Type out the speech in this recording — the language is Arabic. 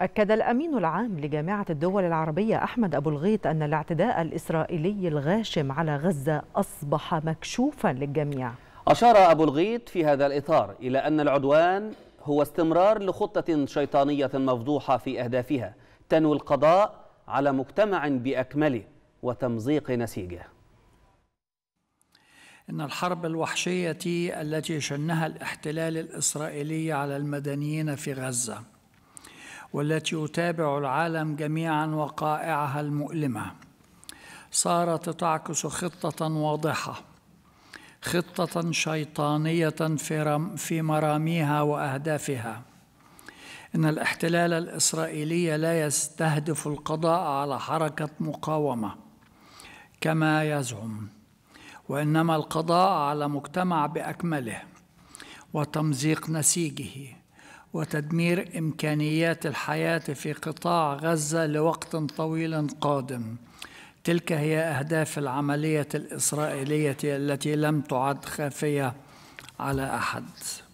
أكد الأمين العام لجامعة الدول العربية أحمد أبو الغيط أن الاعتداء الإسرائيلي الغاشم على غزة أصبح مكشوفا للجميع أشار أبو الغيط في هذا الإطار إلى أن العدوان هو استمرار لخطة شيطانية مفضوحة في أهدافها تنوي القضاء على مجتمع بأكمله وتمزيق نسيجه إن الحرب الوحشية التي شنها الاحتلال الإسرائيلي على المدنيين في غزة والتي يتابع العالم جميعا وقائعها المؤلمه صارت تعكس خطه واضحه خطه شيطانيه في مراميها واهدافها ان الاحتلال الاسرائيلي لا يستهدف القضاء على حركه مقاومه كما يزعم وانما القضاء على مجتمع باكمله وتمزيق نسيجه وتدمير إمكانيات الحياة في قطاع غزة لوقت طويل قادم تلك هي أهداف العملية الإسرائيلية التي لم تعد خافية على أحد